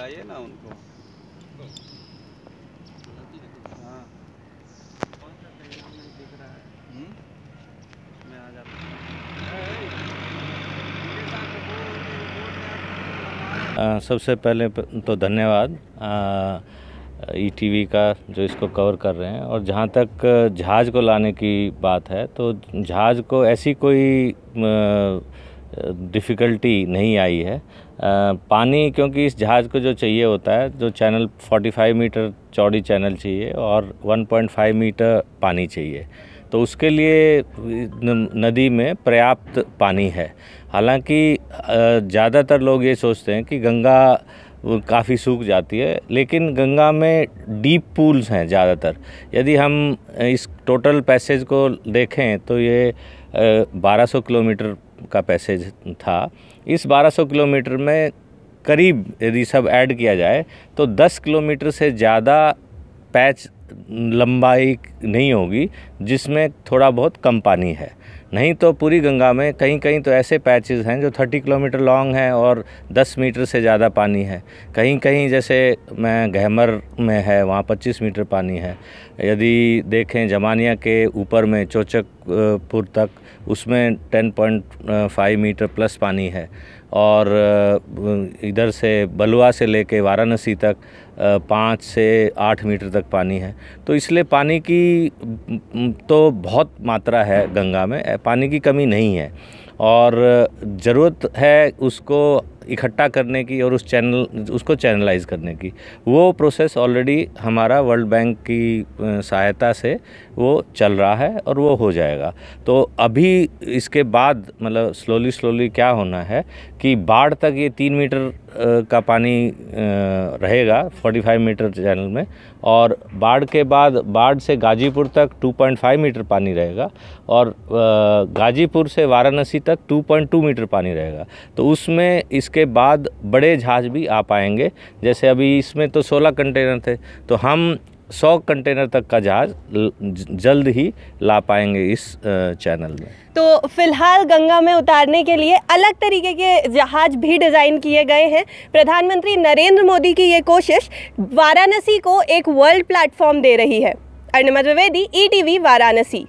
खिलाइए ना उनको हाँ। हम्म? सबसे पहले तो धन्यवाद ई टी e का जो इसको कवर कर रहे हैं और जहाँ तक जहाज को लाने की बात है तो जहाज को ऐसी कोई आ, डिफ़िकल्टी नहीं आई है पानी क्योंकि इस जहाज़ को जो चाहिए होता है जो चैनल 45 मीटर चौड़ी चैनल चाहिए और 1.5 मीटर पानी चाहिए तो उसके लिए नदी में पर्याप्त पानी है हालांकि ज़्यादातर लोग ये सोचते हैं कि गंगा काफ़ी सूख जाती है लेकिन गंगा में डीप पूल्स हैं ज़्यादातर यदि हम इस टोटल पैसेज को देखें तो ये 1200 किलोमीटर का पैसेज था इस 1200 किलोमीटर में करीब यदि सब ऐड किया जाए तो 10 किलोमीटर से ज़्यादा पैच लंबाई नहीं होगी जिसमें थोड़ा बहुत कम पानी है नहीं तो पूरी गंगा में कहीं कहीं तो ऐसे पैचेस हैं जो 30 किलोमीटर लॉन्ग हैं और 10 मीटर से ज़्यादा पानी है कहीं कहीं जैसे मैं गहमर में है वहाँ 25 मीटर पानी है यदि देखें जमानिया के ऊपर में चोचकपुर तक उसमें 10.5 मीटर प्लस पानी है और इधर से बलुआ से लेके वाराणसी तक पाँच से आठ मीटर तक पानी है तो इसलिए पानी की तो बहुत मात्रा है गंगा में पानी की कमी नहीं है और ज़रूरत है उसको इकट्ठा करने की और उस चैनल उसको चैनलाइज करने की वो प्रोसेस ऑलरेडी हमारा वर्ल्ड बैंक की सहायता से वो चल रहा है और वो हो जाएगा तो अभी इसके बाद मतलब स्लोली स्लोली क्या होना है कि बाढ़ तक ये तीन मीटर का पानी रहेगा 45 मीटर चैनल में और बाढ़ के बाद बाढ़ से गाजीपुर तक 2.5 मीटर पानी रहेगा और गाजीपुर से वाराणसी तक 2.2 मीटर पानी रहेगा तो उसमें इसके उसके बाद बड़े जहाज भी आ पाएंगे जैसे अभी इसमें तो 16 कंटेनर थे तो हम 100 कंटेनर तक का जहाज जल्द ही ला पाएंगे इस चैनल में तो फिलहाल गंगा में उतारने के लिए अलग तरीके के जहाज भी डिज़ाइन किए गए हैं प्रधानमंत्री नरेंद्र मोदी की ये कोशिश वाराणसी को एक वर्ल्ड प्लेटफॉर्म दे रही है अर्णिमा द्विवेदी ई e वाराणसी